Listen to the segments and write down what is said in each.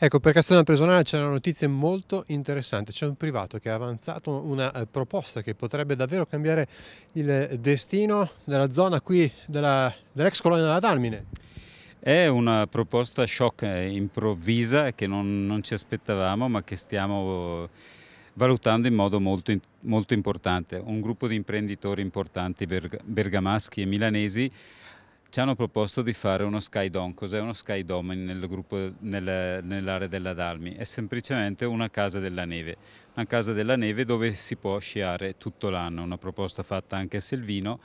Ecco, per Castello Presonale c'è una notizia molto interessante, c'è un privato che ha avanzato una eh, proposta che potrebbe davvero cambiare il destino della zona qui della, dell'ex colonia della Dalmine. È una proposta shock eh, improvvisa che non, non ci aspettavamo ma che stiamo valutando in modo molto, molto importante. Un gruppo di imprenditori importanti bergamaschi e milanesi ci hanno proposto di fare uno skydome. Cos'è uno skydome nel nel, nell'area della Dalmi? È semplicemente una casa della neve, una casa della neve dove si può sciare tutto l'anno, una proposta fatta anche a Selvino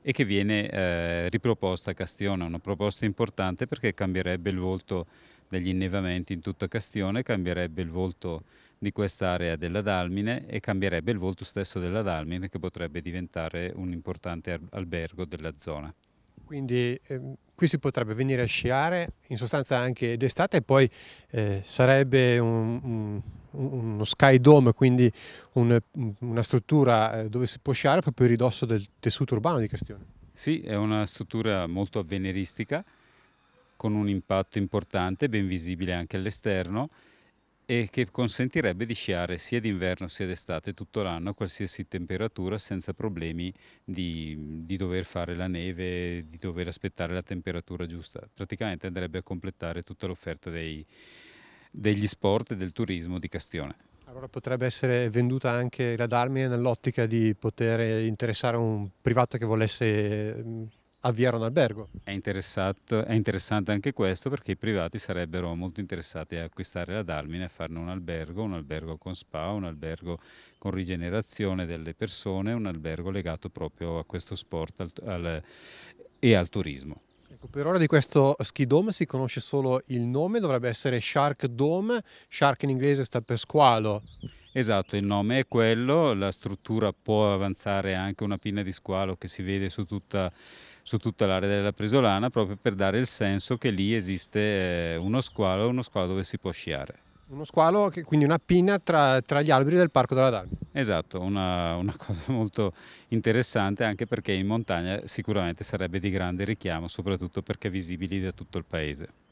e che viene eh, riproposta a Castione, una proposta importante perché cambierebbe il volto degli innevamenti in tutta Castione, cambierebbe il volto di quest'area della Dalmine e cambierebbe il volto stesso della Dalmine che potrebbe diventare un importante albergo della zona. Quindi ehm, qui si potrebbe venire a sciare in sostanza anche d'estate e poi eh, sarebbe un, un, uno sky dome, quindi un, una struttura eh, dove si può sciare proprio a ridosso del tessuto urbano di Castione. Sì, è una struttura molto avveniristica con un impatto importante, ben visibile anche all'esterno e che consentirebbe di sciare sia d'inverno sia d'estate tutto l'anno a qualsiasi temperatura senza problemi di, di, dover fare la neve, di dover aspettare la temperatura giusta. Praticamente andrebbe a completare tutta l'offerta dei, degli sport e del turismo di Castione. Allora potrebbe essere venduta anche la Dalmine nell'ottica di poter interessare un privato che volesse mm, avviare un albergo. È, è, interessante anche questo perché i privati sarebbero molto interessati a acquistare la Dalmine e farne un albergo, un albergo con spa, un albergo con rigenerazione delle persone, un albergo legato proprio a questo sport al, al, e al turismo. Ecco, per ora di questo ski dome si conosce solo il nome, dovrebbe essere Shark Dome, Shark in inglese sta per squalo, Esatto, il nome è quello, la struttura può avanzare anche una pinna di squalo che si vede su tutta, su tutta l'area della Presolana proprio per dare il senso che lì esiste eh, uno squalo, uno squalo dove si può sciare. Uno squalo, quindi una pinna tra, tra, gli alberi del Parco della Darmi. Esatto, una, una, cosa molto interessante anche perché in montagna sicuramente sarebbe di grande richiamo, soprattutto perché visibili da tutto il paese.